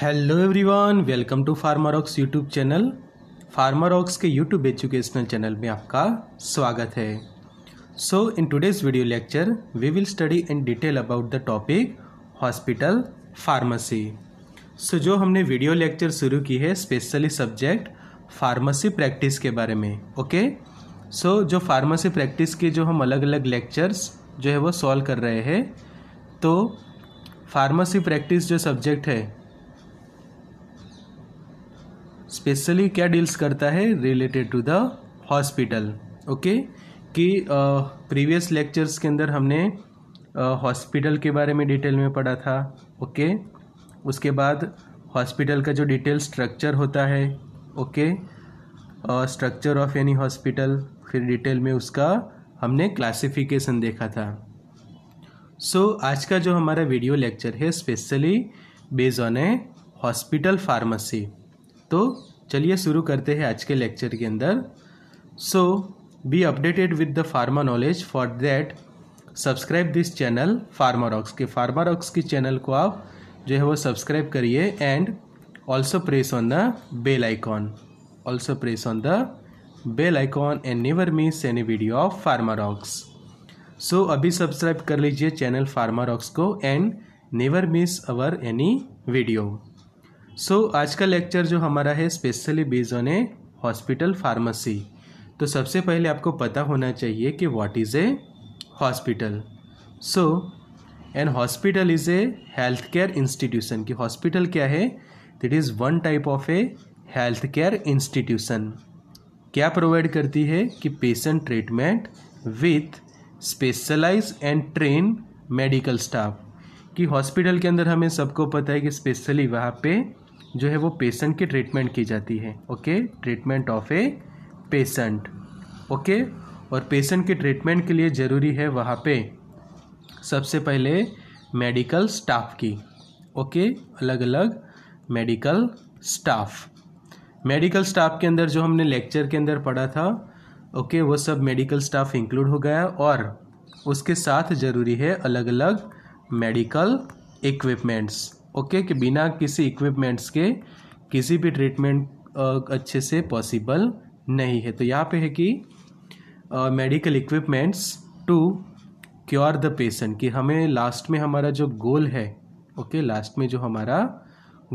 Hello everyone welcome to Pharmarocks YouTube channel Pharmarocks के YouTube educational channel में आपका स्वागत है so in today's video lecture we will study in detail about the topic hospital pharmacy so जो हमने video lecture शुरू की है स्पेशली सब्जेक्ट फार्मेसी प्रैक्टिस के बारे में ओके okay? सो so, जो फार्मेसी प्रैक्टिस के जो हम अलग अलग लेक्चर्स जो है वो सॉल्व कर रहे हैं तो फार्मेसी प्रैक्टिस जो सब्जेक्ट है स्पेशली क्या डील्स करता है related to the hospital okay कि प्रीवियस लेक्चर्स के अंदर हमने हॉस्पिटल के बारे में डिटेल में पढ़ा था ओके okay? उसके बाद हॉस्पिटल का जो डिटेल स्ट्रक्चर होता है okay structure of any hospital फिर डिटेल में उसका हमने क्लासिफिकेशन देखा था सो so, आज का जो हमारा वीडियो लेक्चर है specially based on a hospital pharmacy तो चलिए शुरू करते हैं आज के लेक्चर के अंदर so be updated with the pharma knowledge for that subscribe this channel Pharmarocks के फार्मारॉक्स की चैनल को आप जो है वो सब्सक्राइब करिए and also press on the bell icon also press on the bell icon and never miss any video of Pharmarocks so अभी subscribe कर लीजिए चैनल फार्मारॉक्स को and never miss our any video so so, आज का lecture जो हमारा है specially based on a hospital pharmacy तो सबसे पहले आपको पता होना चाहिए कि what is a hospital so an hospital is a health care institution कि हॉस्पिटल क्या है it is one type of a health care institution क्या प्रोवाइड करती है कि patient treatment with specialize and train medical staff कि hospital के अंदर हमें सबको पता है कि स्पेशली वहाँ पे जो है वो पेशेंट की ट्रीटमेंट की जाती है okay treatment of a patient okay और पेशेंट की ट्रीटमेंट के लिए ज़रूरी है वहाँ पे सबसे पहले मेडिकल स्टाफ की ओके अलग अलग मेडिकल स्टाफ मेडिकल स्टाफ के अंदर जो हमने लेक्चर के अंदर पढ़ा था ओके वो सब मेडिकल स्टाफ इंक्लूड हो गया और उसके साथ ज़रूरी है अलग अलग मेडिकल इक्विपमेंट्स ओके कि बिना किसी इक्विपमेंट्स के किसी भी ट्रीटमेंट अच्छे से पॉसिबल नहीं है तो यहाँ पे है कि medical equipments to cure the patient कि हमें लास्ट में हमारा जो गोल है ओके okay? लास्ट में जो हमारा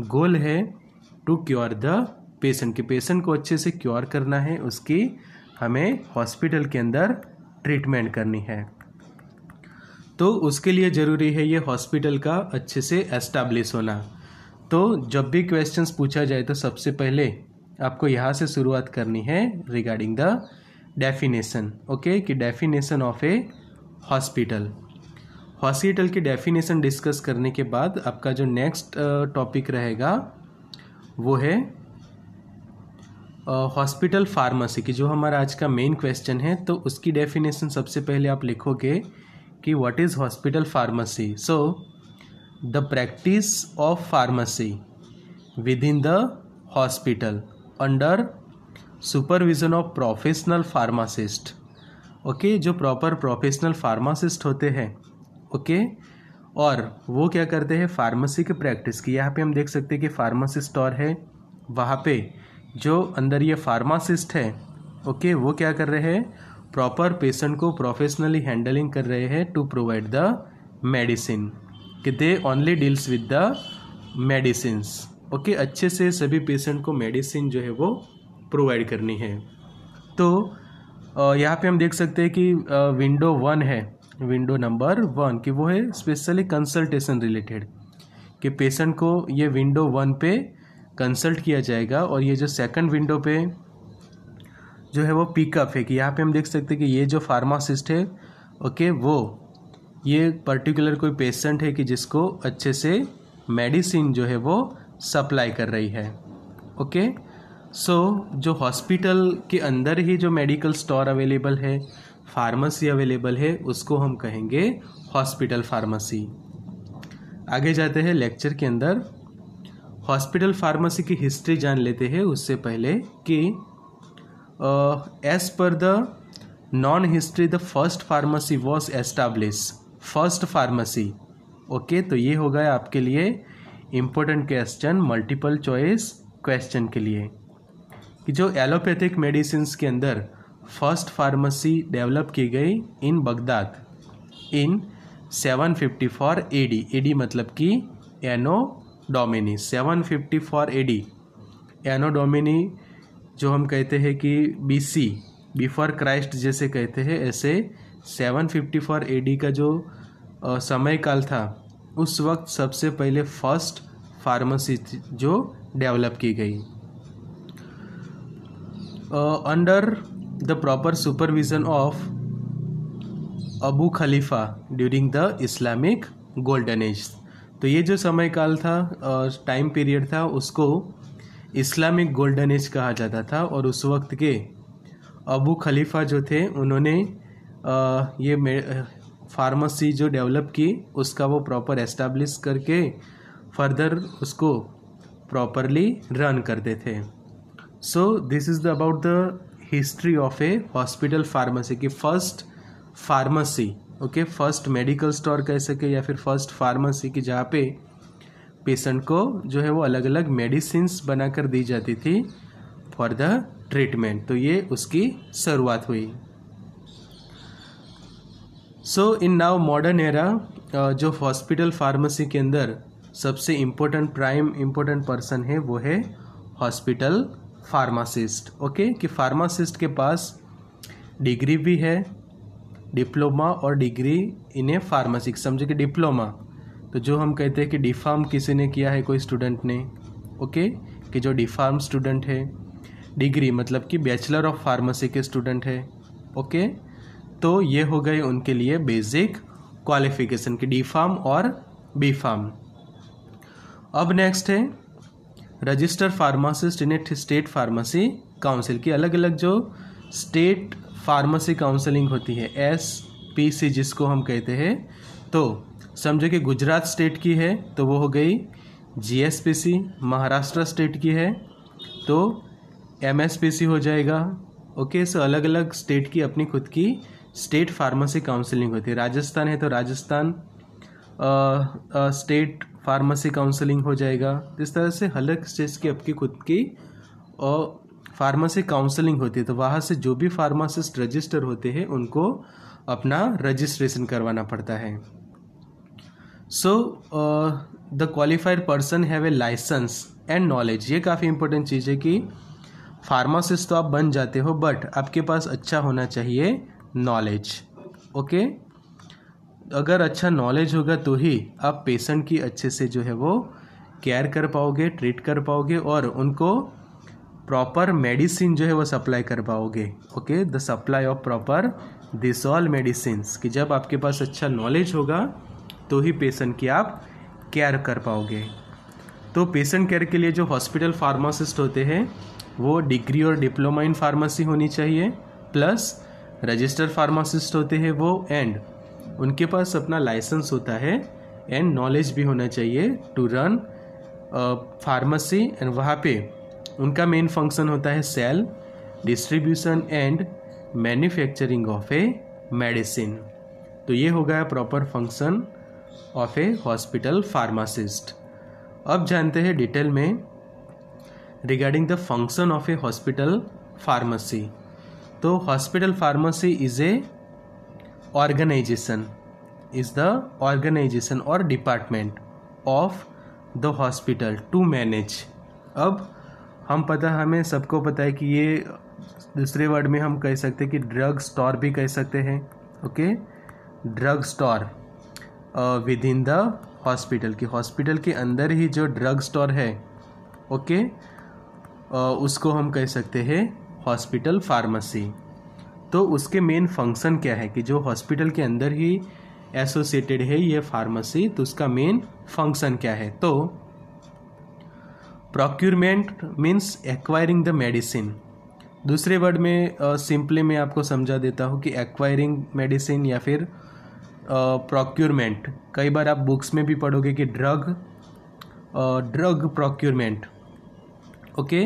गोल है टू क्योर द पेशेंट कि पेशेंट को अच्छे से क्योर करना है उसकी हमें हॉस्पिटल के अंदर ट्रीटमेंट करनी है तो उसके लिए ज़रूरी है ये हॉस्पिटल का अच्छे से एस्टाब्लिश होना तो जब भी क्वेश्चंस पूछा जाए तो सबसे पहले आपको यहाँ से शुरुआत करनी है रिगार्डिंग द डेफिनेशन ओके कि definition of a hospital hospital की डेफिनेशन डिस्कस करने के बाद आपका जो नेक्स्ट टॉपिक रहेगा वो है हॉस्पिटल फार्मेसी की जो हमारा आज का मेन क्वेश्चन है तो उसकी डेफिनेशन सबसे पहले आप लिखोगे कि what is hospital pharmacy so the practice of pharmacy within the hospital under supervision of professional pharmacist okay जो प्रॉपर प्रोफेशनल फार्मासिस्ट होते हैं ओके okay? और वो क्या करते हैं फार्मेसी के प्रैक्टिस की यहाँ पे हम देख सकते हैं कि फार्मासिस्ट और है वहाँ पे जो अंदर ये फार्मासिस्ट है ओके okay, वो क्या कर रहे हैं प्रॉपर पेशेंट को प्रोफेशनली हैंडलिंग कर रहे हैं टू प्रोवाइड द मेडिसिन कि they only deals with the medicine okay अच्छे से सभी पेशेंट को मेडिसिन जो है वो प्रोवाइड करनी है तो यहाँ पे हम देख सकते हैं कि विंडो वन है विंडो नंबर वन कि वो है स्पेशली कंसल्टेशन रिलेटेड कि पेशेंट को ये विंडो वन पे कंसल्ट किया जाएगा और ये जो सेकंड विंडो पे जो है वो पिकअप है कि यहाँ पे हम देख सकते हैं कि ये जो फार्मासिस्ट है ओके वो ये पर्टिकुलर कोई पेशेंट है कि जिसको अच्छे से मेडिसिन जो है वो सप्लाई कर रही है ओके सो so, जो हॉस्पिटल के अंदर ही जो मेडिकल स्टोर अवेलेबल है फार्मेसी अवेलेबल है उसको हम कहेंगे हॉस्पिटल फार्मेसी आगे जाते हैं लेक्चर के अंदर हॉस्पिटल फार्मेसी की हिस्ट्री जान लेते हैं उससे पहले कि as per the known history the first pharmacy was establish first pharmacy okay तो ये हो गया आपके लिए important question multiple choice question के लिए कि जो एलोपैथिक मेडिसिन के अंदर फर्स्ट फार्मेसी डेवलप की गई इन बगदाद इन 754 ए डी मतलब कि anno domini for A anno domini जो हम कहते हैं कि बी सी बिफोर क्राइस्ट जैसे कहते हैं ऐसे seven fifty four A D का जो समय काल था उस वक्त सबसे पहले फर्स्ट फार्मेसी जो डेवलप की गई under the proper supervision of Abu Khalifa during the Islamic golden age तो ये जो समय काल था टाइम पीरियड था उसको इस्लामिक गोल्डन एज कहा जाता था और उस वक्त के अबू खलीफा जो थे उन्होंने ये फार्मेसी जो डेवलप की उसका वो प्रॉपर एस्टाब्लिश करके फर्दर उसको प्रॉपरली रन करते थे so this is the about the history of a hospital pharmacy की first pharmacy okay first medical store कह सके या फिर फर्स्ट फार्मेसी की जहाँ पे पेशेंट को जो है वो अलग अलग मेडिसिन बनाकर दी जाती थी फॉर द ट्रीटमेंट तो ये उसकी शुरुआत हुई so in now modern era जो हॉस्पिटल फार्मेसी के अंदर सबसे इम्पोर्टेंट प्राइम इम्पोर्टेंट पर्सन है वो है हॉस्पिटल फार्मासिस्ट ओके कि फार्मासिस्ट के पास डिग्री भी है डिप्लोमा और डिग्री इन ए फार्मासी समझो कि डिप्लोमा तो जो हम कहते हैं कि डी किसी ने किया है कोई स्टूडेंट ने ओके कि जो डी फार्म स्टूडेंट है डिग्री मतलब कि बैचलर ऑफ फार्मेसी के स्टूडेंट है ओके तो ये हो गए उनके लिए बेसिक क्वालिफिकेशन की डी फार्म और बी फार्म अब नेक्स्ट है register pharmacist in at state pharmacy council की अलग अलग जो स्टेट फार्मेसी काउंसलिंग होती है एस पी सी जिसको हम कहते हैं तो समझो कि गुजरात स्टेट की है तो वो हो गई जीएसपीसी महाराष्ट्र स्टेट की है तो एमएसपीसी हो जाएगा ओके सो अलग अलग स्टेट की अपनी खुद की स्टेट फार्मेसी काउंसलिंग होती है राजस्थान है तो राजस्थान स्टेट फार्मेसी काउंसलिंग हो जाएगा इस तरह से अलग स्टेट्स की आपकी खुद की फार्मेसी काउंसलिंग होती है तो वहाँ से जो भी फार्मासिस्ट रजिस्टर होते हैं उनको अपना रजिस्ट्रेशन करवाना पड़ता है so the qualified person have a licence and knowledge ये काफ़ी इंपॉर्टेंट चीज़ है कि फार्मासिस्ट तो आप बन जाते हो बट आपके पास अच्छा होना चाहिए नॉलेज ओके अगर अच्छा नॉलेज होगा तो ही आप पेशेंट की अच्छे से जो है वो केयर कर पाओगे ट्रीट कर पाओगे और उनको प्रॉपर मेडिसिन जो है वो सप्लाई कर पाओगे okay the supply of proper this all medicine कि जब आपके पास अच्छा नॉलेज होगा तो ही पेशेंट की आप केयर कर पाओगे तो पेशेंट केयर के लिए जो हॉस्पिटल फार्मासिस्ट होते हैं वो डिग्री और डिप्लोमा इन फार्मेसी होनी चाहिए प्लस रजिस्टर फार्मासिस्ट होते हैं वो एंड उनके पास अपना लाइसेंस होता है एंड नॉलेज भी होना चाहिए टू रन फार्मेसी एंड वहाँ पे उनका मेन फंक्शन होता है sale distribution and manufacturing of a medicine तो ये हो गया proper function of a hospital pharmacist अब जानते हैं डिटेल में regarding the function of a hospital pharmacy तो hospital pharmacy is a organisation is the organisation और department of the hospital to manage अब हम पता हमें सबको पता है कि ये दूसरे वर्ड में हम कह सकते हैं कि ड्रग स्टोर भी कह सकते हैं okay drug store within the hospital कि हॉस्पिटल के अंदर ही जो ड्रग स्टोर है ओके उसको हम कह सकते हैं हॉस्पिटल फार्मेसी तो उसके मेन फंक्शन क्या है कि जो हॉस्पिटल के अंदर ही एसोसिएटेड है ये फार्मेसी तो उसका मेन फंक्शन क्या है तो procurement means acquiring the medicine दूसरे वर्ड में सिंपली मैं आपको समझा देता हूँ कि एक्वायरिंग मेडिसिन या फिर प्रोक्योरमेंट कई बार आप बुक्स में भी पढ़ोगे कि ड्रग ड्रग प्रोक्योरमेंट ओके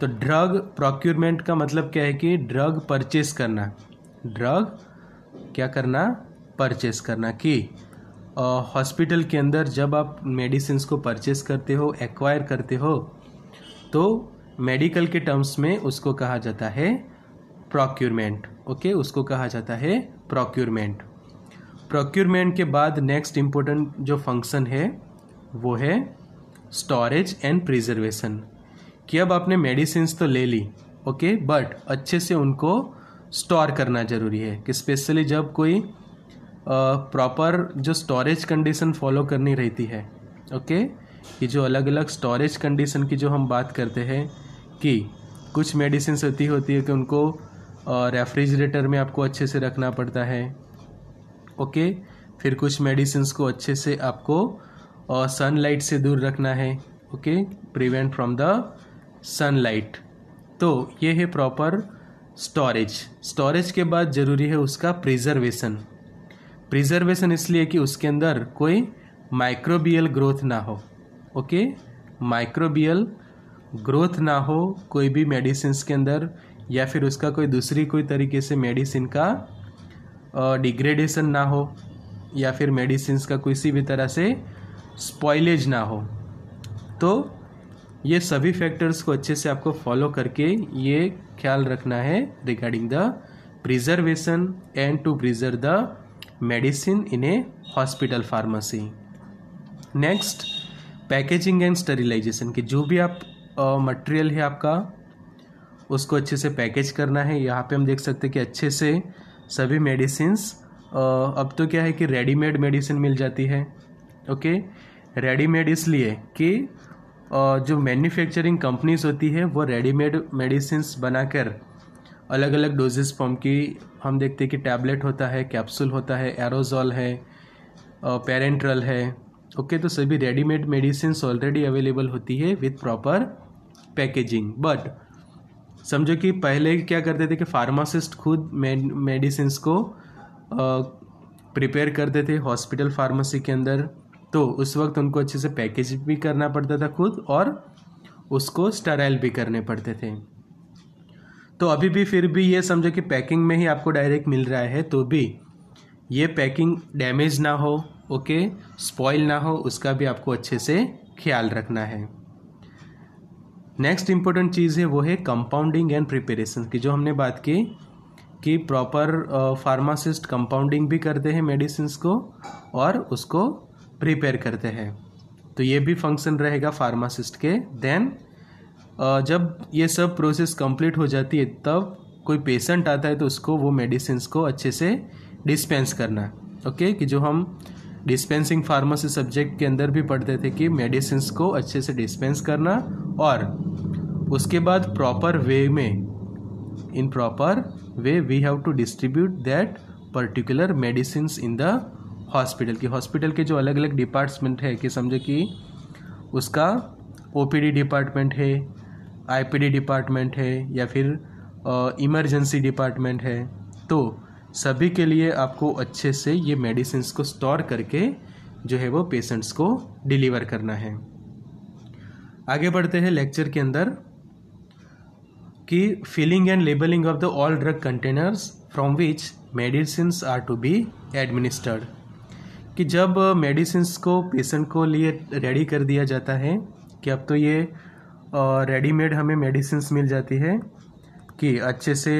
तो ड्रग प्रोक्योरमेंट का मतलब क्या है कि ड्रग परचेस करना ड्रग क्या करना परचेस करना कि हॉस्पिटल के अंदर जब आप मेडिसिन को परचेस करते हो एक्वायर करते हो तो मेडिकल के टर्म्स में उसको कहा जाता है प्रोक्योरमेंट ओके okay? उसको कहा जाता है प्रोक्योरमेंट प्रोक्योरमेंट के बाद नेक्स्ट इम्पोर्टेंट जो फंक्शन है वो है स्टोरेज एंड प्रिजर्वेशन कि अब आपने मेडिसिन तो ले ली ओके बट अच्छे से उनको स्टोर करना ज़रूरी है कि स्पेशली जब कोई प्रॉपर जो स्टोरेज कंडीशन फॉलो करनी रहती है ओके कि जो अलग अलग स्टोरेज कंडीशन की जो हम बात करते हैं कि कुछ मेडिसिन होती होती है कि उनको रेफ्रिजरेटर में आपको अच्छे से रखना पड़ता है ओके फिर कुछ मेडिसिन को अच्छे से आपको सन सनलाइट से दूर रखना है okay prevent from the sunlight तो ये है प्रॉपर स्टोरेज स्टोरेज के बाद ज़रूरी है उसका प्रिजर्वेशन प्रिजर्वेशन इसलिए कि उसके अंदर कोई माइक्रोबियल ग्रोथ ना हो ओके माइक्रोबियल ग्रोथ ना हो कोई भी मेडिसिन के अंदर या फिर उसका कोई दूसरी कोई तरीके से मेडिसिन का डिग्रेडेशन ना हो या फिर मेडिसिन का किसी भी तरह से स्पॉइलेज ना हो तो ये सभी फैक्टर्स को अच्छे से आपको फॉलो करके ये ख्याल रखना है regarding the preservation and to preserve the medicine in a hospital pharmacy next packaging and sterilisation की जो भी आप मटेरियल है आपका उसको अच्छे से पैकेज करना है यहाँ पे हम देख सकते हैं कि अच्छे से सभी मेडिसिन्स अब तो क्या है कि रेडीमेड मेडिसिन मिल जाती है ओके रेडीमेड इसलिए कि जो मैन्युफैक्चरिंग कंपनीज होती है वो रेडीमेड मेडिसिन बनाकर अलग अलग डोजेस फॉर्म की हम देखते हैं कि टैबलेट होता है कैप्सूल होता है एरोजॉल है पेरेंट्रल है ओके तो सभी रेडीमेड मेडिसिन ऑलरेडी अवेलेबल होती है विथ प्रॉपर पैकेजिंग बट समझो कि पहले क्या करते थे कि फार्मासिस्ट खुद मेडिसिन को प्रिपेयर करते थे हॉस्पिटल फार्मेसी के अंदर तो उस वक्त उनको अच्छे से पैकेज भी करना पड़ता था खुद और उसको स्टराइल भी करने पड़ते थे तो अभी भी फिर भी ये समझो कि पैकिंग में ही आपको डायरेक्ट मिल रहा है तो भी ये पैकिंग डैमेज ना हो ओके स्पॉइल ना हो उसका भी आपको अच्छे से ख्याल रखना है नेक्स्ट इम्पोर्टेंट चीज़ है वो है कंपाउंडिंग एंड प्रिपरेशन की जो हमने बात की कि प्रॉपर फार्मासिस्ट कंपाउंडिंग भी करते हैं मेडिसिन को और उसको प्रिपेयर करते हैं तो ये भी फंक्शन रहेगा फार्मासिस्ट के देन जब ये सब प्रोसेस कंप्लीट हो जाती है तब कोई पेशेंट आता है तो उसको वो मेडिसिन को अच्छे से डिस्पेंस करना ओके okay? कि जो हम डिस्पेंसिंग फार्मासी सब्जेक्ट के अंदर भी पढ़ते थे कि मेडिसिन को अच्छे से डिस्पेंस करना और उसके बाद प्रॉपर वे में in proper way we have to distribute that particular medicine in the hospital की हॉस्पिटल के जो अलग अलग डिपार्टमेंट है कि समझो कि उसका ओ डिपार्टमेंट है आई डिपार्टमेंट है या फिर इमरजेंसी uh, डिपार्टमेंट है तो सभी के लिए आपको अच्छे से ये मेडिसिन को स्टोर करके जो है वो पेशेंट्स को डिलीवर करना है आगे बढ़ते हैं लेक्चर के अंदर कि filling and labelling of the all drug containers from which medicine are to be administered कि जब मेडिसिन को पेशेंट को लिए रेडी कर दिया जाता है कि अब तो ये रेडीमेड हमें मेडिसिन मिल जाती है कि अच्छे से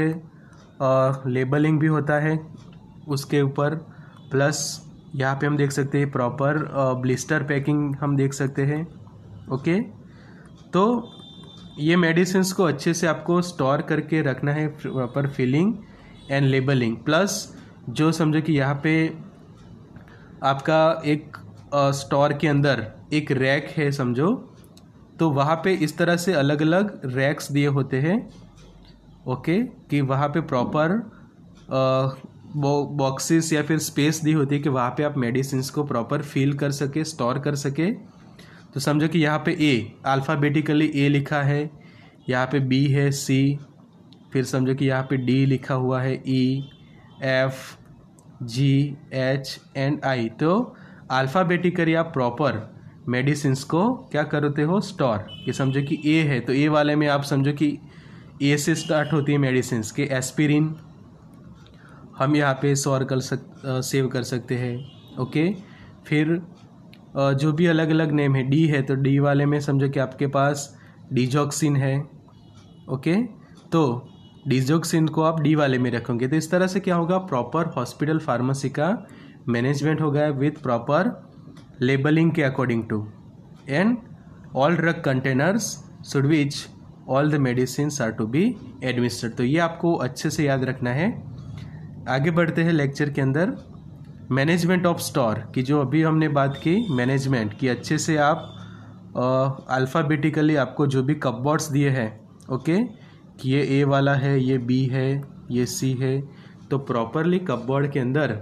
लेबलिंग भी होता है उसके ऊपर प्लस यहाँ पे हम देख सकते हैं प्रॉपर ब्लिस्टर पैकिंग हम देख सकते हैं ओके तो ये मेडिसिन को अच्छे से आपको स्टोर करके रखना है proper filling and labelling plus जो समझो कि यहाँ पे आपका एक स्टोर के अंदर एक रैक है समझो तो वहाँ पे इस तरह से अलग अलग रैक्स दिए होते हैं ओके कि वहाँ पे प्रॉपर बॉक्सेस या फिर स्पेस दी होती है कि वहाँ पे आप मेडिसिन को प्रॉपर फील कर सके स्टोर कर सके तो समझो कि यहाँ पे ए अल्फ़ाबेटिकली ए लिखा है यहाँ पे बी है सी फिर समझो कि यहाँ पे डी लिखा हुआ है E F G H and I तो अल्फ़ाबेटिकली आप प्रॉपर मेडिसिन को क्या करते हो स्टोर कि समझो कि ए है तो ए वाले में आप समझो कि ए से स्टार्ट होती है मेडिसिन के एस्पिरिन हम यहाँ पे सौर कर सक सेव कर सकते हैं ओके फिर जो भी अलग अलग नेम है डी है तो डी वाले में समझो कि आपके पास डिजॉक्सिन है ओके तो डिजोक्सिन को आप डी वाले में रखोगे तो इस तरह से क्या होगा प्रॉपर हॉस्पिटल फार्मेसी का मैनेजमेंट होगा विथ प्रॉपर लेबलिंग के according to and all drug containers सुडविच all the medicine are to be administered तो ये आपको अच्छे से याद रखना है आगे बढ़ते हैं लेक्चर के अंदर मैनेजमेंट ऑफ स्टोर की जो अभी हमने बात की मैनेजमेंट की अच्छे से आप अल्फ़ाबेटिकली आपको जो भी कपबोर्ड्स दिए हैं ओके कि ये ए वाला है ये बी है ये सी है तो प्रॉपरली कपबोर्ड के अंदर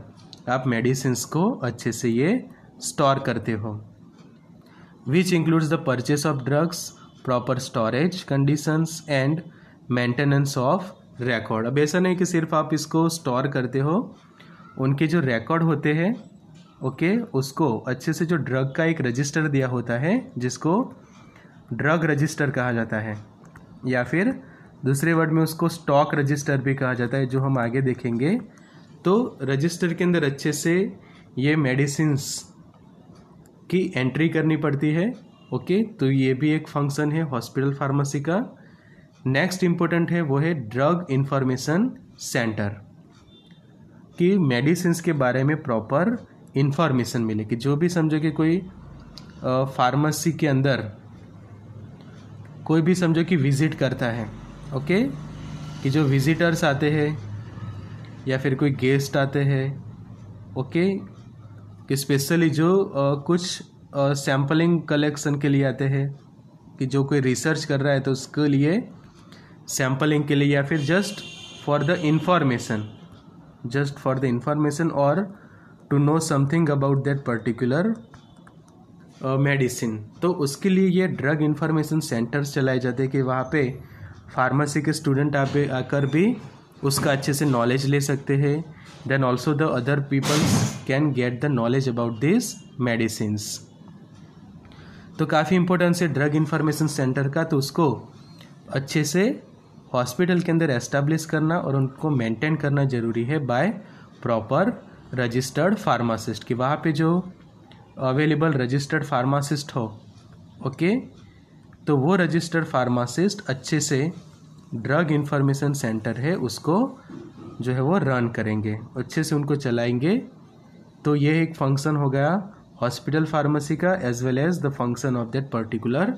आप मेडिसिन्स को अच्छे से ये स्टोर करते हो which includes the purchase of drugs proper storage conditions and maintenance of record अब ऐसा नहीं कि सिर्फ आप इसको स्टोर करते हो उनके जो रिकॉर्ड होते हैं ओके उसको अच्छे से जो ड्रग का एक रजिस्टर दिया होता है जिसको ड्रग रजिस्टर कहा जाता है या फिर दूसरे वर्ड में उसको स्टॉक रजिस्टर भी कहा जाता है जो हम आगे देखेंगे तो रजिस्टर के अंदर अच्छे से ये मेडिसिन की एंट्री करनी पड़ती है ओके तो ये भी एक फंक्शन है हॉस्पिटल फार्मेसी का नेक्स्ट इम्पोर्टेंट है वो है ड्रग इन्फॉर्मेशन सेंटर कि मेडिसिन के बारे में प्रॉपर इन्फॉर्मेशन मिले कि जो भी समझो कि कोई फार्मेसी के अंदर कोई भी समझो कि विज़िट करता है ओके कि जो विज़िटर्स आते हैं या फिर कोई गेस्ट आते हैं ओके कि स्पेशली जो आ, कुछ सैम्पलिंग कलेक्शन के लिए आते हैं कि जो कोई रिसर्च कर रहा है तो उसके लिए सैम्पलिंग के लिए या फिर just for the information just for the information और to know something about that particular medicine तो उसके लिए ये ड्रग इन्फॉर्मेशन सेंटर्स चलाए जाते हैं कि वहाँ पे फार्मेसी के स्टूडेंट आप आकर भी उसका अच्छे से नॉलेज ले सकते हैं then also the other peoples can get the knowledge about this medicine तो काफ़ी इंपॉर्टेंस है ड्रग इन्फॉर्मेशन सेंटर का तो उसको अच्छे से हॉस्पिटल के अंदर एस्टेब्लिश करना और उनको मेंटेन करना ज़रूरी है बाय प्रॉपर रजिस्टर्ड फार्मासिस्ट कि वहाँ पे जो अवेलेबल रजिस्टर्ड फार्मासिस्ट हो ओके तो वो रजिस्टर्ड फार्मासिस्ट अच्छे से ड्रग इन्फॉर्मेशन सेंटर है उसको जो है वो रन करेंगे अच्छे से उनको चलाएंगे तो ये एक फंक्शन हो गया हॉस्पिटल फार्मेसी का as well as the function of that particular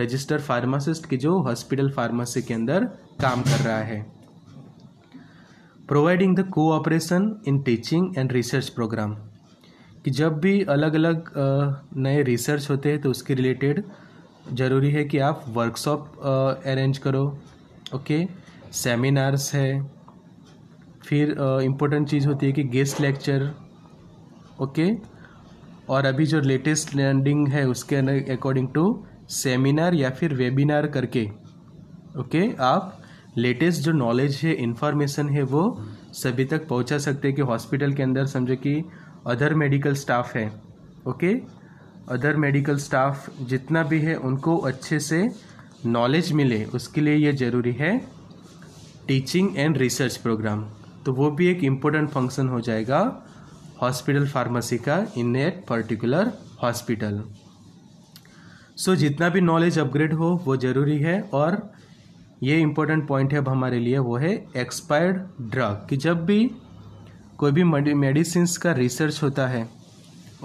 register pharmacist की जो हॉस्पिटल फार्मेसी के अंदर काम कर रहा है providing the cooperation in teaching and research programme कि जब भी अलग अलग नए रिसर्च होते हैं तो उसके रिलेटेड ज़रूरी है कि आप वर्कशॉप अरेंज करो ओके सेमिनार्स है फिर इम्पोर्टेंट चीज़ होती है कि गेस्ट लेक्चर ओके और अभी जो लेटेस्ट लैंडिंग है उसके अकॉर्डिंग टू सेमिनार या फिर वेबिनार करके ओके आप लेटेस्ट जो नॉलेज है इन्फॉर्मेशन है वो सभी तक पहुंचा सकते हैं कि हॉस्पिटल के अंदर समझो कि अदर मेडिकल स्टाफ है ओके अदर मेडिकल स्टाफ जितना भी है उनको अच्छे से नॉलेज मिले उसके लिए ये ज़रूरी है टीचिंग एंड रिसर्च प्रोग्राम तो वो भी एक इम्पोर्टेंट फंक्शन हो जाएगा हॉस्पिटल फार्मेसी का in at particular hospital so जितना भी नॉलेज अपग्रेड हो वो ज़रूरी है और ये इम्पोर्टेंट पॉइंट है अब हमारे लिए वो है एक्सपायर्ड ड्रग कि जब भी कोई भी मेडिसिन का रिसर्च होता है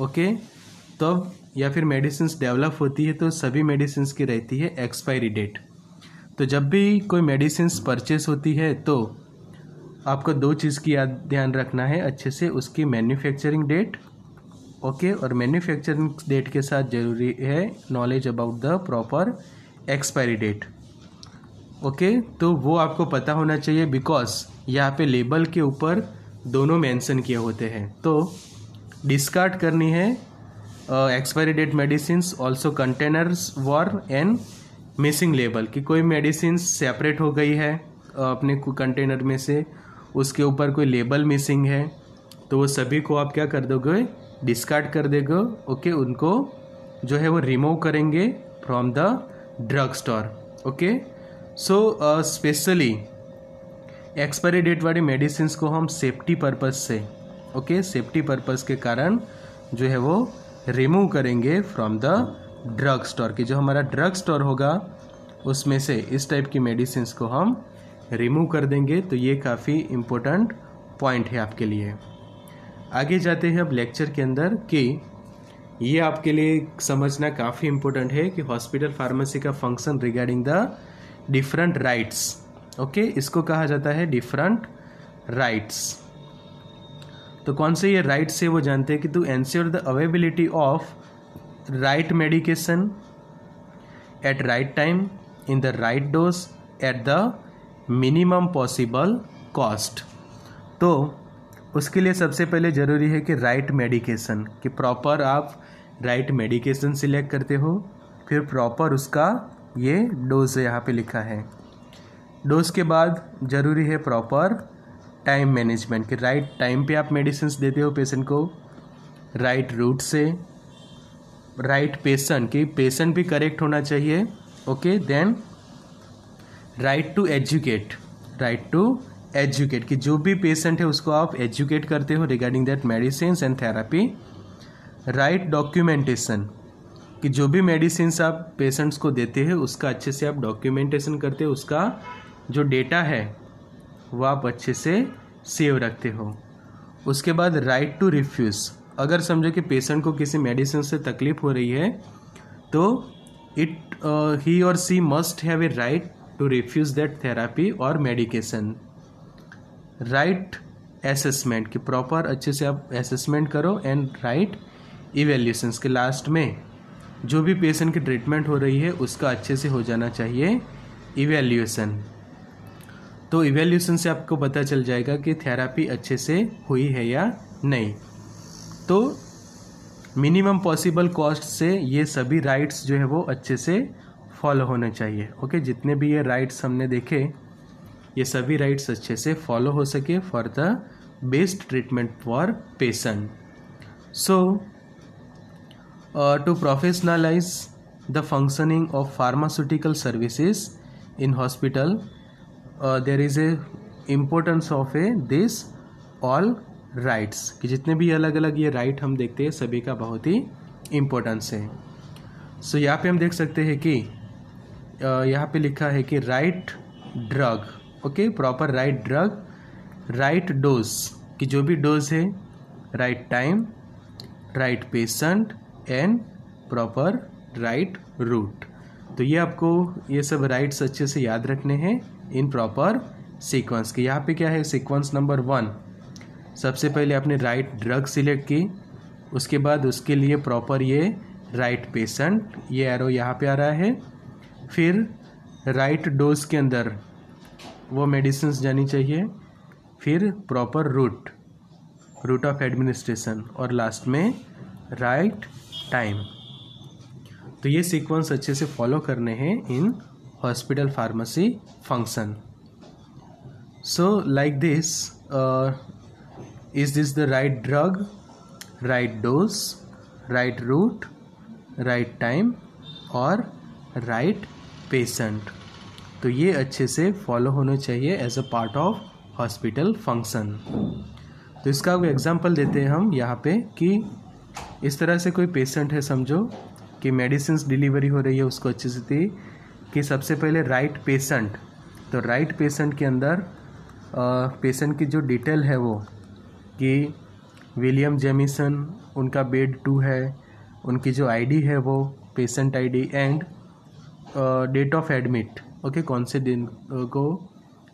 ओके तब तो या फिर मेडिसिन डेवलप होती है तो सभी मेडिसिन की रहती है एक्सपायरी डेट तो जब भी कोई मेडिसिन परचेस होती है तो आपको दो चीज़ की याद ध्यान रखना है अच्छे से उसकी मैन्युफैक्चरिंग डेट ओके और मैन्युफैक्चरिंग डेट के साथ ज़रूरी है knowledge about the proper expiry date okay तो वो आपको पता होना चाहिए बिकॉज यहाँ पे लेबल के ऊपर दोनों मेंशन किए होते हैं तो डिस्कार्ड करनी है expiry date medicine also containers were and missing label कि कोई मेडिसिन सेपरेट हो गई है अपने कंटेनर में से उसके ऊपर कोई लेबल मिसिंग है तो वो सभी को आप क्या कर दोगे डिस्कार्ड कर देगा ओके उनको जो है वो रिमूव करेंगे from the drug store okay so specially expiry date वाली मेडिसिन को हम सेफ्टी पर्पज़ से ओके सेफ्टी पर्पज़ के कारण जो है वो रिमूव करेंगे फ्रॉम द ड्रग स्टोर कि जो हमारा ड्रग स्टोर होगा उसमें से इस टाइप की मेडिसिन को हम रिमूव कर देंगे तो ये काफ़ी इम्पोर्टेंट पॉइंट है आपके लिए आगे जाते हैं अब लेक्चर के अंदर कि ये आपके लिए समझना काफ़ी इम्पोर्टेंट है कि हॉस्पिटल फार्मेसी का function regarding the different rights okay इसको कहा जाता है डिफरेंट राइट्स तो कौन से ये राइट्स है वो जानते हैं कि to ensure the availability of right medication at right time in the right dose at the minimum possible cost तो उसके लिए सबसे पहले ज़रूरी है कि राइट मेडिकेशन कि प्रॉपर आप राइट मेडिकेशन सिलेक्ट करते हो फिर प्रॉपर उसका ये डोज यहाँ पे लिखा है डोज के बाद ज़रूरी है प्रॉपर टाइम मैनेजमेंट कि राइट टाइम पे आप मेडिसिन देते हो पेशेंट को राइट रूट से राइट पेशेंट कि पेशेंट भी करेक्ट होना चाहिए okay then right to educate right to educate कि जो भी पेशेंट है उसको आप एजुकेट करते हो regarding that medicine and therapy right documentation कि जो भी मेडिसिन आप पेशेंट्स को देते हैं उसका अच्छे से आप डॉक्यूमेंटेशन करते हो उसका जो डेटा है वो आप अच्छे से सेव रखते हो उसके बाद राइट टू रिफ्यूज़ अगर समझो कि पेशेंट को किसी मेडिसिन से तकलीफ हो रही है तो इट ही और she must have a right to refuse that therapy or medication right right कि प्रॉपर अच्छे से आप एसेसमेंट करो एंड राइट इवेल्यूशंस के लास्ट में जो भी पेशेंट की ट्रीटमेंट हो रही है उसका अच्छे से हो जाना चाहिए इवेल्यूशन तो इवेल्यूशन से आपको पता चल जाएगा कि थेरापी अच्छे से हुई है या नहीं तो मिनिमम पॉसिबल कॉस्ट से ये सभी राइट्स जो है वो अच्छे से फॉलो होने चाहिए ओके जितने भी ये राइट्स हमने देखे ये सभी राइट्स अच्छे से फॉलो हो सके for the best treatment for patient so to professionalise the functioning of pharmaceutical services in hospital there is a importance of a this all rights कि जितने भी अलग अलग ये राइट हम देखते हैं सभी का बहुत ही इम्पोर्टेंस है सो so, यहाँ पे हम देख सकते हैं कि यहाँ पे लिखा है कि right drug okay proper right drug right dose कि जो भी डोज है right time right patient and proper right route तो ये आपको ये सब राइट्स अच्छे से याद रखने हैं इन प्रॉपर सीक्वेंस के यहाँ पे क्या है सीक्वेंस नंबर वन सबसे पहले आपने राइट ड्रग सिलेक्ट की उसके बाद उसके लिए प्रॉपर ये राइट पेशेंट ये एरो यहाँ पे आ रहा है फिर राइट डोज के अंदर वो मेडिसिन जानी चाहिए फिर proper route route of administration और लास्ट में राइट टाइम तो ये सीक्वेंस अच्छे से फॉलो करने हैं in hospital pharmacy function so like this is this the right drug right dose right route right time और राइट पेशेंट तो ये अच्छे से फॉलो होने चाहिए as a part of hospital function तो इसका एग्जाम्पल देते हैं हम यहाँ पे कि इस तरह से कोई पेशेंट है समझो कि मेडिसिन डिलीवरी हो रही है उसको अच्छे से थी कि सबसे पहले राइट पेशेंट तो राइट पेशेंट के अंदर पेशेंट की जो डिटेल है वो कि विलियम जेमिसन उनका बेड टू है उनकी जो आईडी है वो patient ID and date of admit okay कौन से दिन को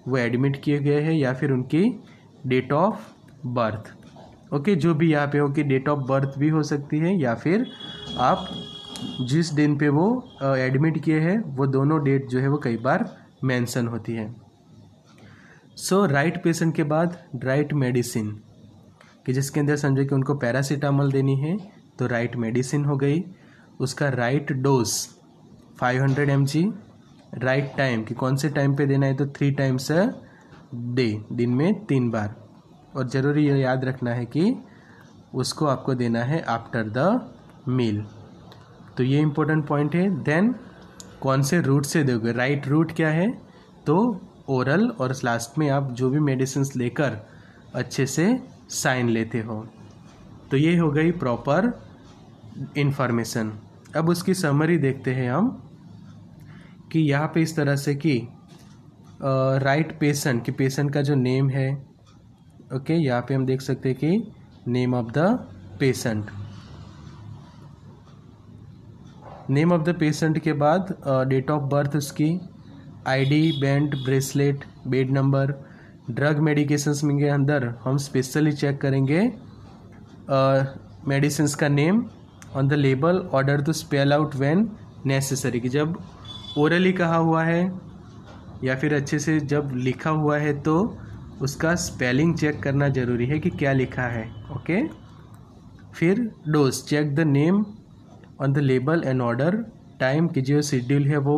वो एडमिट किए गए हैं या फिर उनकी डेट ऑफ बर्थ ओके जो भी यहाँ पे कि डेट ऑफ बर्थ भी हो सकती है या फिर आप जिस दिन पे वो एडमिट किए हैं वो दोनों डेट जो है वो कई बार मेंशन होती है सो राइट पेशेंट के बाद राइट मेडिसिन कि जिसके अंदर समझो कि उनको पैरासीटामोल देनी है तो राइट मेडिसिन हो गई उसका right dose five hundred M G right time कि कौन से टाइम पे देना है तो थ्री टाइम्स अ डे दिन में तीन बार और ज़रूरी याद रखना है कि उसको आपको देना है आफ्टर द मील तो ये इम्पोर्टेंट पॉइंट है देन कौन से रूट से दोगे राइट रूट क्या है तो ओरल और लास्ट में आप जो भी मेडिसिन लेकर अच्छे से साइन लेते हो तो ये हो गई प्रॉपर इन्फॉर्मेशन अब उसकी समरी देखते हैं हम कि यहाँ पे इस तरह से कि राइट पेशेंट कि पेशेंट का जो नेम है ओके okay, यहाँ पे हम देख सकते हैं कि name of the patient name of the patient के बाद डेट ऑफ बर्थ उसकी ID band bracelet bed number drug medications में के अंदर हम स्पेशली चेक करेंगे मेडिसिन uh, का name on the label order to spell out when necessary कि जब ओरली कहा हुआ है या फिर अच्छे से जब लिखा हुआ है तो उसका स्पेलिंग चेक करना ज़रूरी है कि क्या लिखा है ओके फिर dose check the name on the label and order time की जो शेड्यूल है वो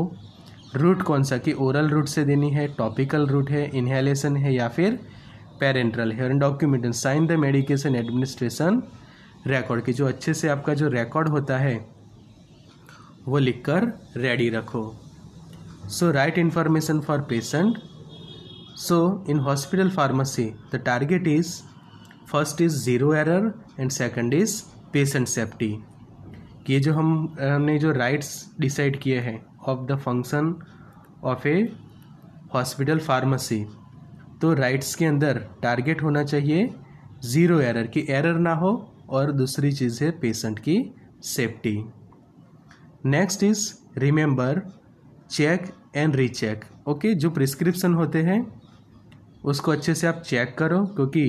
रूट कौन सा कि ओरल रूट से देनी है टॉपिकल रूट है इन्हेलेशन है या फिर पेरेंट्रल है and document sign the medication administration record की जो अच्छे से आपका जो रिकॉर्ड होता है वो लिखकर रेडी रखो so right information for patient so in hospital pharmacy the target is first is zero error and second is patient safety ये जो हम हमने जो राइट्स डिसाइड किए हैं of the function of a hospital pharmacy तो rights के अंदर टारगेट होना चाहिए ज़ीरो एरर की एरर ना हो और दूसरी चीज़ है पेशेंट की safety next is remember check and recheck okay जो प्रिस्क्रिप्शन होते हैं उसको अच्छे से आप चेक करो क्योंकि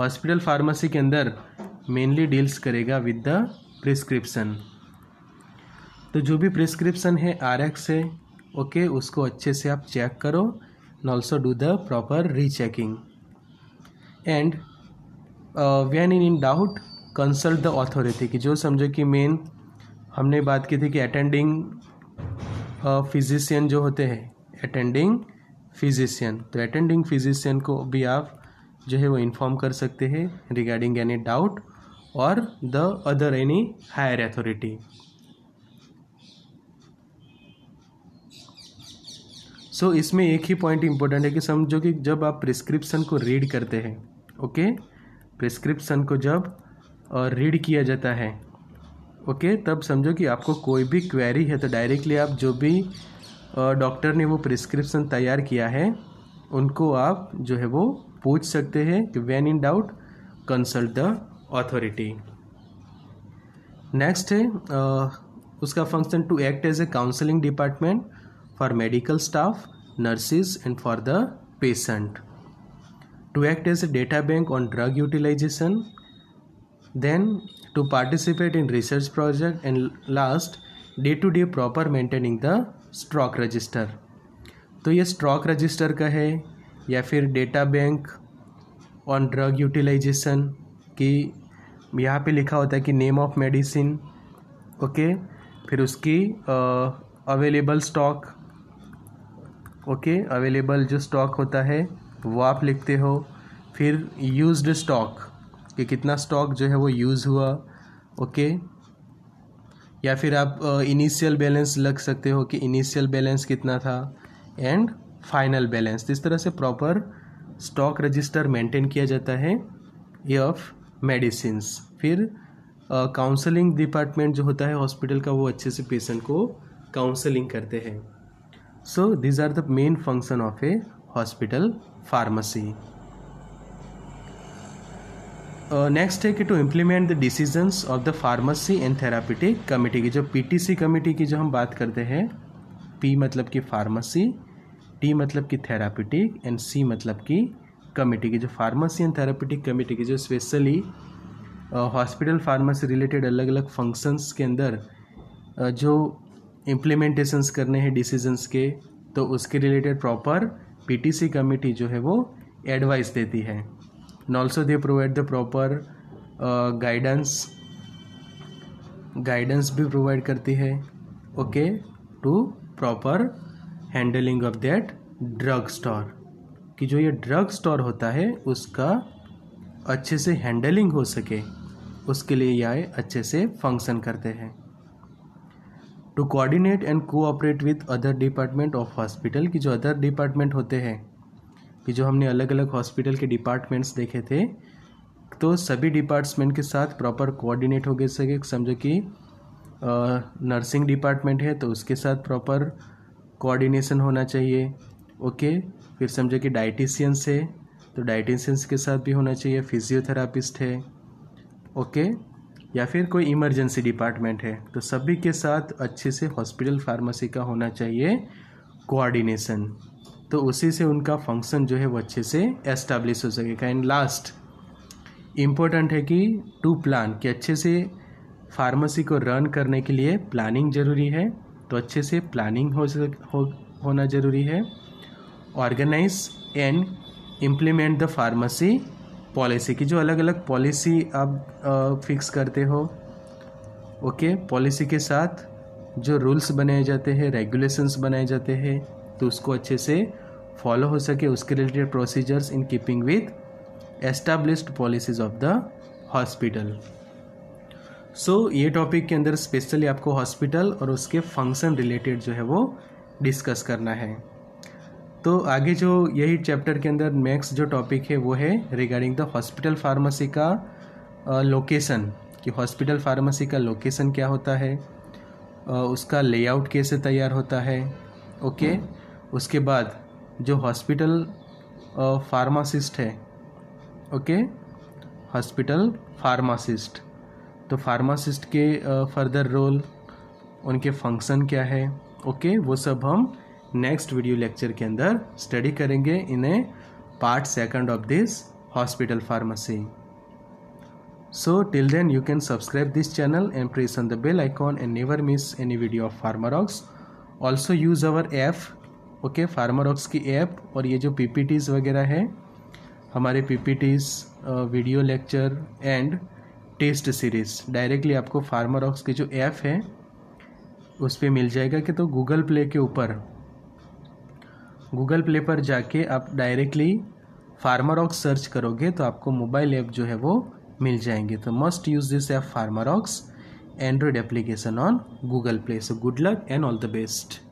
हॉस्पिटल फार्मेसी के अंदर मेनली डील्स करेगा विद द प्रिस्क्रिप्शन तो जो भी प्रिस्क्रिप्शन है आर एक्स है ओके उसको अच्छे से आप चेक करो and also do the proper rechecking and when in in doubt consult the authority की जो समझो कि मेन हमने बात की थी कि अटेंडिंग फिजिशियन जो होते हैं अटेंडिंग फिजिशियन तो अटेंडिंग फिजिशियन को भी आप जो है वो इन्फॉर्म कर सकते हैं रिगार्डिंग एनी डाउट और the other any higher authority so इसमें एक ही पॉइंट इंपॉर्टेंट है कि समझो कि जब आप प्रिस्क्रिप्शन को रीड करते हैं ओके okay? प्रिस्क्रिप्शन को जब रीड किया जाता है ओके तब समझो कि आपको कोई भी क्वेरी है तो डायरेक्टली आप जो भी डॉक्टर ने वो प्रिस्क्रिप्शन तैयार किया है उनको आप जो है वो पूछ सकते हैं कि when in doubt consult the authority next है आ, उसका function to act as a counselling department for medical staff nurses and for the patient to act as a data bank on drug utilization then to participate in research project and last day to day proper maintaining the stock register तो ये stock register का है या फिर data bank on drug utilization की यहाँ पे लिखा होता है कि नेम ऑफ मेडिसिन ओके फिर उसकी अवेलेबल स्टॉक ओके अवेलेबल जो स्टॉक होता है वो आप लिखते हो फिर यूज्ड स्टॉक कि कितना स्टॉक जो है वो यूज़ हुआ ओके या फिर आप इनिशियल बैलेंस लग सकते हो कि इनिशियल बैलेंस कितना था एंड फाइनल बैलेंस इस तरह से प्रॉपर स्टॉक रजिस्टर मेंटेन किया जाता है ये ऑफ मेडिसिन फिर काउंसलिंग uh, डिपार्टमेंट जो होता है हॉस्पिटल का वो अच्छे से पेशेंट को काउंसलिंग करते हैं so these are the main function of a hospital pharmacy next है कि to implement the decisions of the pharmacy and therapeutic committee की जो पीटीसी कमेटी की जो हम बात करते हैं पी मतलब कि फार्मेसी टी मतलब कि थेरापिटिक एंड सी मतलब कि कमेटी की जो फार्मेसी एंड थेरापिटिक कमेटी की जो स्पेशली हॉस्पिटल फार्मेसी रिलेटेड अलग अलग फंक्शंस के अंदर uh, जो इम्प्लीमेंटेशंस करने हैं डिसीजंस के तो उसके रिलेटेड प्रॉपर पीटीसी कमेटी जो है वो एडवाइस देती है and also they provide the proper guidance uh, guidance भी प्रोवाइड करती है okay to proper handling of that drug store कि जो ये ड्रग स्टोर होता है उसका अच्छे से हैंडलिंग हो सके उसके लिए यह अच्छे से फंक्शन करते हैं to coordinate and cooperate with other department of hospital की जो अदर डिपार्टमेंट होते हैं कि जो हमने अलग अलग हॉस्पिटल के डिपार्टमेंट्स देखे थे तो सभी डिपार्टमेंट के साथ प्रॉपर कोऑर्डिनेट हो गए सके समझो कि नर्सिंग डिपार्टमेंट है तो उसके साथ प्रॉपर कोऑर्डिनेशन होना चाहिए ओके फिर समझो कि डाइटिशियंस है तो डाइटिशियंस के साथ भी होना चाहिए फिजियोथेरापिस्ट है ओके या फिर कोई इमरजेंसी डिपार्टमेंट है तो सभी के साथ अच्छे से हॉस्पिटल फार्मेसी का होना चाहिए कोऑर्डिनेशन तो उसी से उनका फंक्शन जो है वो अच्छे से एस्टेब्लिश हो सकेगा एंड लास्ट इम्पोर्टेंट है कि टू प्लान कि अच्छे से फार्मेसी को रन करने के लिए प्लानिंग ज़रूरी है तो अच्छे से प्लानिंग हो, सक, हो होना ज़रूरी है organise and implement the pharmacy policy की जो अलग अलग पॉलिसी आप फिक्स करते हो ओके पॉलिसी के साथ जो रूल्स बनाए जाते हैं रेगुलेशंस बनाए जाते हैं तो उसको अच्छे से फॉलो हो सके उसके related procedures in keeping with established policies of the hospital so ये टॉपिक के अंदर स्पेशली आपको हॉस्पिटल और उसके फंक्शन रिलेटेड जो है वो डिस्कस करना है तो आगे जो यही चैप्टर के अंदर नेक्स्ट जो टॉपिक है वो है रिगार्डिंग द हॉस्पिटल फार्मेसी का लोकेशन कि हॉस्पिटल फार्मेसी का लोकेशन क्या होता है उसका लेआउट कैसे तैयार होता है ओके okay? उसके बाद जो हॉस्पिटल फार्मासिस्ट है ओके हॉस्पिटल फार्मासिस्ट तो फार्मासिस्ट के फर्दर रोल उनके फंक्शन क्या है ओके वो सब हम नेक्स्ट वीडियो लेक्चर के अंदर स्टडी करेंगे in a part second of this hospital pharmacy so till then you can subscribe this channel and press on the bell icon and never miss any video of Pharmarox also use our F okay Pharmarox की app और ये जो P वगैरह है हमारे P video lecture and test series directly आपको Pharmarox की जो ऐप है उस पर मिल जाएगा कि तो गूगल प्ले के ऊपर गूगल प्ले पर जाके आप डायरेक्टली फार्मारॉक्स सर्च करोगे तो आपको मोबाइल ऐप जो है वो मिल जाएंगे तो मस्ट यूज़ दिस ऐप ऑक्स Android application on Google Play so good luck and all the best